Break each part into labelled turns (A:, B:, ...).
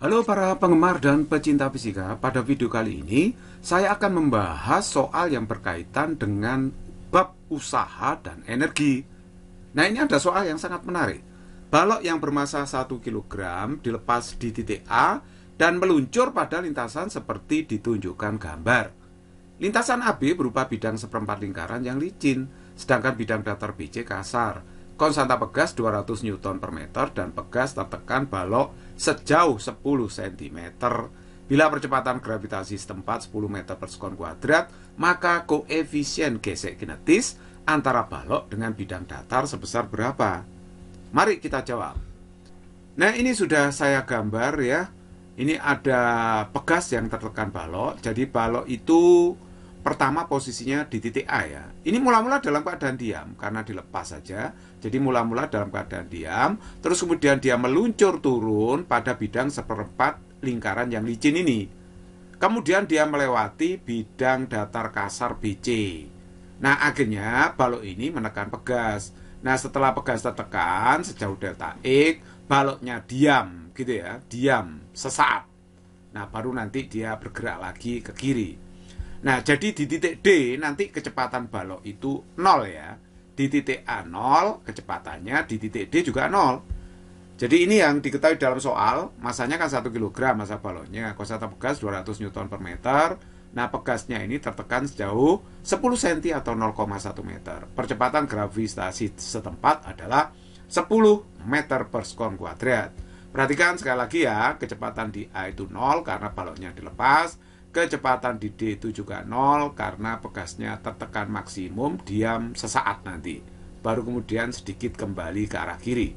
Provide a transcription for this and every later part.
A: Halo para penggemar dan pecinta fisika, pada video kali ini saya akan membahas soal yang berkaitan dengan bab usaha dan energi. Nah ini ada soal yang sangat menarik. Balok yang bermassa 1 kg dilepas di titik A dan meluncur pada lintasan seperti ditunjukkan gambar. Lintasan AB berupa bidang seperempat lingkaran yang licin, sedangkan bidang datar BC kasar konstanta pegas 200 Newton per meter dan pegas tertekan balok sejauh 10 cm. Bila percepatan gravitasi setempat 10 meter per sekon kuadrat, maka koefisien gesek kinetis antara balok dengan bidang datar sebesar berapa? Mari kita jawab. Nah, ini sudah saya gambar ya. Ini ada pegas yang tertekan balok. Jadi balok itu pertama posisinya di titik A ya. Ini mula-mula dalam keadaan diam karena dilepas saja. Jadi mula-mula dalam keadaan diam, terus kemudian dia meluncur turun pada bidang seperempat lingkaran yang licin ini. Kemudian dia melewati bidang datar kasar BC. Nah, akhirnya balok ini menekan pegas. Nah, setelah pegas tertekan sejauh delta X, baloknya diam gitu ya, diam, sesaat Nah, baru nanti dia bergerak lagi ke kiri. Nah, jadi di titik D nanti kecepatan balok itu 0 ya. Di titik A 0, kecepatannya di titik D juga 0. Jadi ini yang diketahui dalam soal, masanya kan 1 kg masa baloknya kosata pegas 200 Newton per meter. Nah, pegasnya ini tertekan sejauh 10 cm atau 0,1 meter. Percepatan gravitasi setempat adalah 10 meter per sekon kuadrat. Perhatikan sekali lagi ya, kecepatan di A itu 0 karena baloknya dilepas Kecepatan di D itu juga nol karena pegasnya tertekan maksimum, diam sesaat nanti. Baru kemudian sedikit kembali ke arah kiri.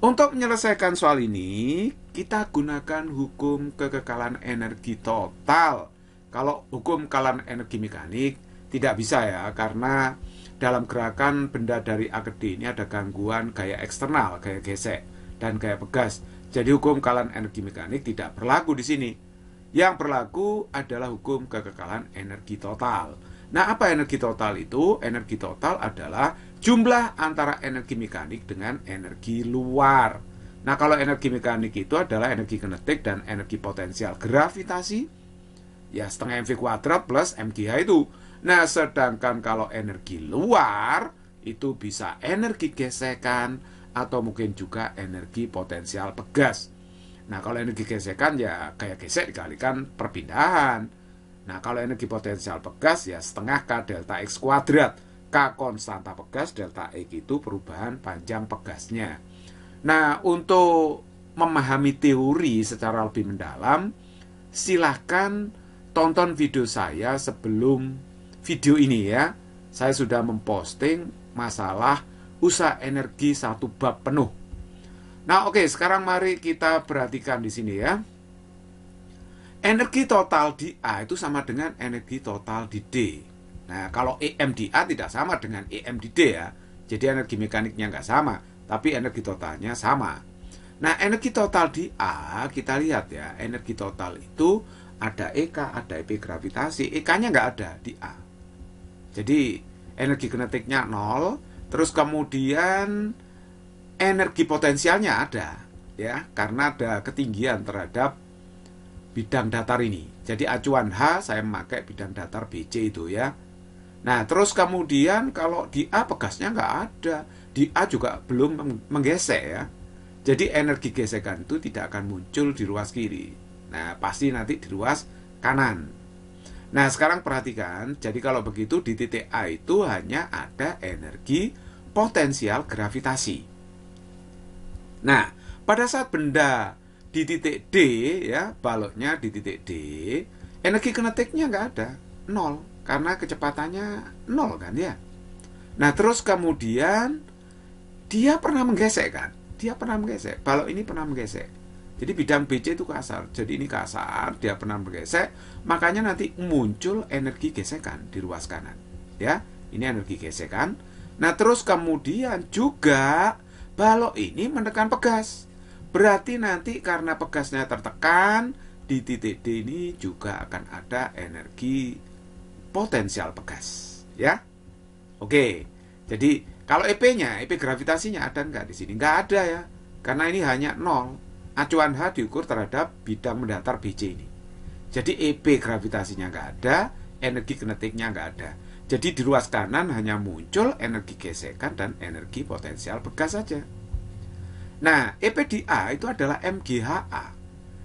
A: Untuk menyelesaikan soal ini, kita gunakan hukum kekekalan energi total. Kalau hukum kekekalan energi mekanik tidak bisa ya, karena dalam gerakan benda dari A ke D ini ada gangguan gaya eksternal, gaya gesek, dan gaya pegas. Jadi hukum kalan energi mekanik tidak berlaku di sini yang berlaku adalah hukum kekekalan energi total. Nah, apa energi total itu? Energi total adalah jumlah antara energi mekanik dengan energi luar. Nah, kalau energi mekanik itu adalah energi kinetik dan energi potensial gravitasi. Ya, setengah mv kuadrat plus mgh itu. Nah, sedangkan kalau energi luar itu bisa energi gesekan atau mungkin juga energi potensial pegas. Nah kalau energi gesekan ya kayak gesek dikalikan perpindahan. Nah kalau energi potensial pegas ya setengah K delta X kuadrat. K konstanta pegas, delta X itu perubahan panjang pegasnya. Nah untuk memahami teori secara lebih mendalam, silahkan tonton video saya sebelum video ini ya. Saya sudah memposting masalah usaha energi satu bab penuh Nah, oke, okay, sekarang mari kita perhatikan di sini ya. Energi total di A itu sama dengan energi total di D. Nah, kalau EM di A tidak sama dengan EM di D ya. Jadi energi mekaniknya nggak sama, tapi energi totalnya sama. Nah, energi total di A kita lihat ya. Energi total itu ada EK, ada EP gravitasi. EK-nya nggak ada di A. Jadi energi kinetiknya nol, terus kemudian energi potensialnya ada ya karena ada ketinggian terhadap bidang datar ini. Jadi acuan H saya memakai bidang datar BC itu ya. Nah terus kemudian kalau di A pegasnya nggak ada, di A juga belum menggesek ya. Jadi energi gesekan itu tidak akan muncul di ruas kiri. Nah pasti nanti di ruas kanan. Nah sekarang perhatikan, jadi kalau begitu di titik A itu hanya ada energi potensial gravitasi. Nah, pada saat benda di titik D ya, baloknya di titik D, energi kinetiknya nggak ada, nol karena kecepatannya nol kan ya. Nah, terus kemudian dia pernah menggesek kan? Dia pernah menggesek. Balok ini pernah menggesek. Jadi bidang BC itu kasar. Jadi ini kasar, dia pernah bergesek, makanya nanti muncul energi gesekan di ruas kanan. Ya, ini energi gesekan. Nah, terus kemudian juga balok ini menekan pegas. Berarti nanti karena pegasnya tertekan, di titik D ini juga akan ada energi potensial pegas, ya. Oke. Jadi kalau EP-nya, EP gravitasinya ada nggak di sini? Nggak ada ya. Karena ini hanya nol. Acuan H diukur terhadap bidang mendatar BC ini. Jadi EP gravitasinya nggak ada, energi kinetiknya nggak ada. Jadi di ruas kanan hanya muncul energi gesekan dan energi potensial bekas saja. Nah, EPDA itu adalah MGHA.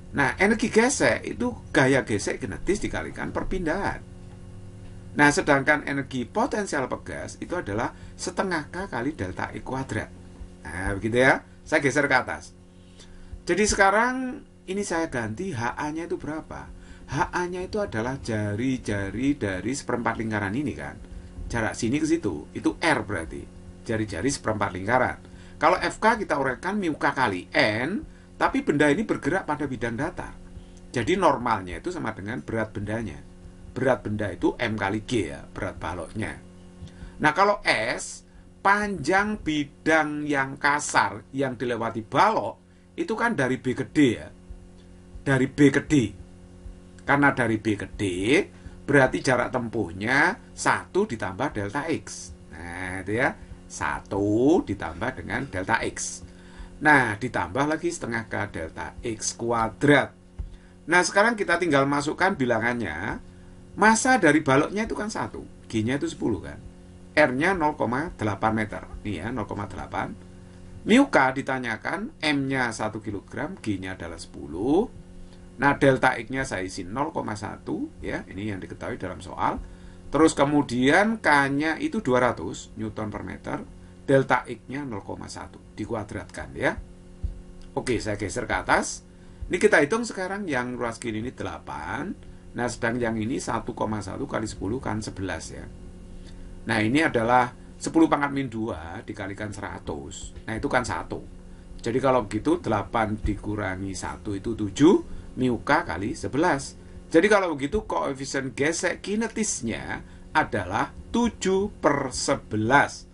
A: Nah, energi gesek itu gaya gesek kinetis dikalikan perpindahan. Nah, sedangkan energi potensial pegas itu adalah setengah K kali delta E kuadrat. Nah, begitu ya. Saya geser ke atas. Jadi sekarang ini saya ganti HA-nya itu berapa? HA-nya itu adalah jari-jari dari seperempat lingkaran ini kan. Jarak sini ke situ, itu R berarti. Jari-jari seperempat lingkaran. Kalau FK kita uraikan mu K kali N, tapi benda ini bergerak pada bidang datar. Jadi normalnya itu sama dengan berat bendanya. Berat benda itu M kali G ya, berat baloknya. Nah kalau S, panjang bidang yang kasar yang dilewati balok, itu kan dari B ke D ya. Dari B ke D karena dari B ke D, berarti jarak tempuhnya 1 ditambah delta X. Nah, itu ya. 1 ditambah dengan delta X. Nah, ditambah lagi setengah ke delta X kuadrat. Nah, sekarang kita tinggal masukkan bilangannya. Masa dari baloknya itu kan 1. G-nya itu 10 kan. R-nya 0,8 meter. Nih ya, 0,8. Mu K ditanyakan, M-nya 1 kg, G-nya adalah 10. Nah, delta X-nya saya isi 0,1 ya. Ini yang diketahui dalam soal. Terus kemudian K-nya itu 200 Newton per meter, delta X-nya 0,1 dikuadratkan ya. Oke, saya geser ke atas. Ini kita hitung sekarang yang ruas kiri ini 8. Nah, sedang yang ini 1,1 kali 10 kan 11 ya. Nah, ini adalah 10 pangkat min 2 dikalikan 100. Nah, itu kan 1. Jadi kalau begitu 8 dikurangi 1 itu 7 mu k kali 11. Jadi kalau begitu koefisien gesek kinetisnya adalah 7 per 11.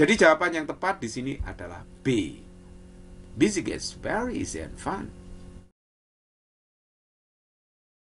A: Jadi jawaban yang tepat di sini adalah B. Busy gets very easy and fun.